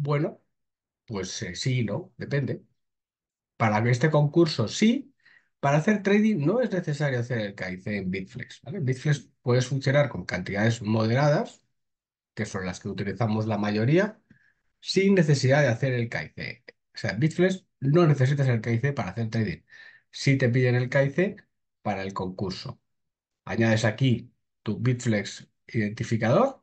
Bueno, pues eh, sí, y no, depende. Para este concurso sí, para hacer trading no es necesario hacer el KIC en Bitflex, Bitflex puedes funcionar con cantidades moderadas, que son las que utilizamos la mayoría, sin necesidad de hacer el KIC. O sea, Bitflex no necesitas el KIC para hacer trading. Sí te piden el KIC para el concurso. Añades aquí tu Bitflex identificador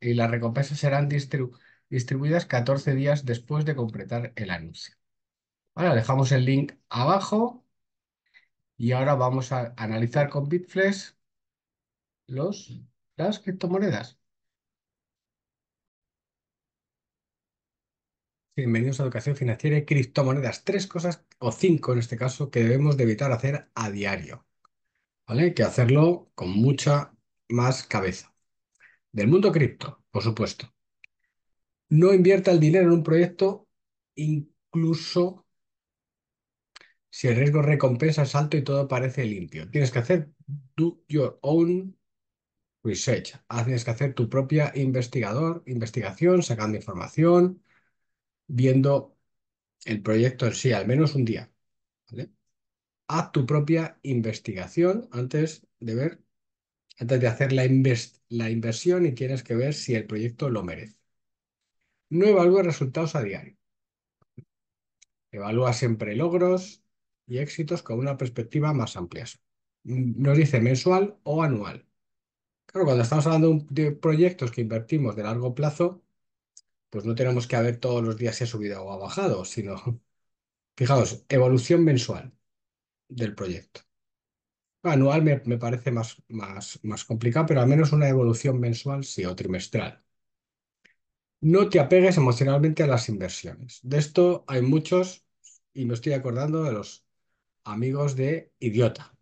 Y las recompensas serán distribuidas 14 días después de completar el anuncio. Ahora dejamos el link abajo y ahora vamos a analizar con Bitflex los, las criptomonedas. Bienvenidos a Educación Financiera y Criptomonedas. Tres cosas, o cinco en este caso, que debemos de evitar hacer a diario. ¿Vale? Que hacerlo con mucha más cabeza del mundo cripto, por supuesto, no invierta el dinero en un proyecto incluso si el riesgo recompensa es alto y todo parece limpio. Tienes que hacer tu your own research. Tienes que hacer tu propia investigador, investigación, sacando información, viendo el proyecto en sí, al menos un día. Haz tu propia investigación antes de ver antes de hacer la, inversión y tienes que ver si el proyecto lo merece. No evalúa resultados a diario. Evalúa siempre logros y éxitos con una perspectiva más amplia. Nos dice mensual o anual. Claro, cuando estamos hablando de proyectos que invertimos de largo plazo, pues no tenemos que ver todos los días si ha subido o ha bajado, sino, fijaos, evolución mensual del proyecto. Anual me, parece más, más complicado, pero al menos una evolución mensual sí o trimestral. No te apegues emocionalmente a las inversiones. De esto hay muchos, y me estoy acordando de los amigos de Idiota.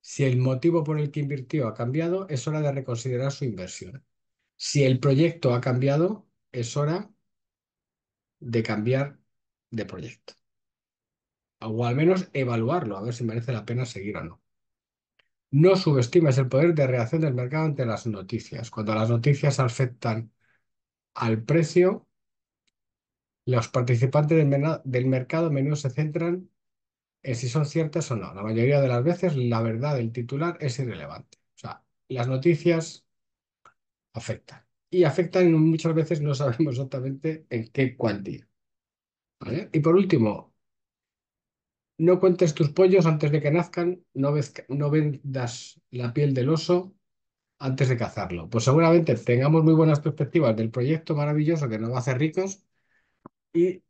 Si el motivo por el que invirtió ha cambiado, es hora de reconsiderar su inversión. Si el proyecto ha cambiado, es hora de cambiar de proyecto o al menos evaluarlo, a ver si merece la pena seguir o no. No subestimes el poder de reacción del mercado ante las noticias. Cuando las noticias afectan al precio, los participantes del, mercado menudo se centran en si son ciertas o no. La mayoría de las veces la verdad del titular es irrelevante. O sea, las noticias afectan. Y afectan muchas veces no sabemos exactamente en qué cuantía. ¿Vale? Y por último, no cuentes tus pollos antes de que nazcan, no, vendas la piel del oso antes de cazarlo. Pues seguramente tengamos muy buenas perspectivas del proyecto maravilloso que nos va a hacer ricos y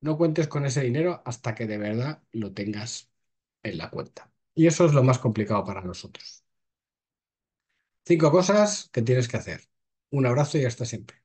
no cuentes con ese dinero hasta que de verdad lo tengas en la cuenta. Y eso es lo más complicado para nosotros. Cinco cosas que tienes que hacer. Un abrazo y hasta siempre.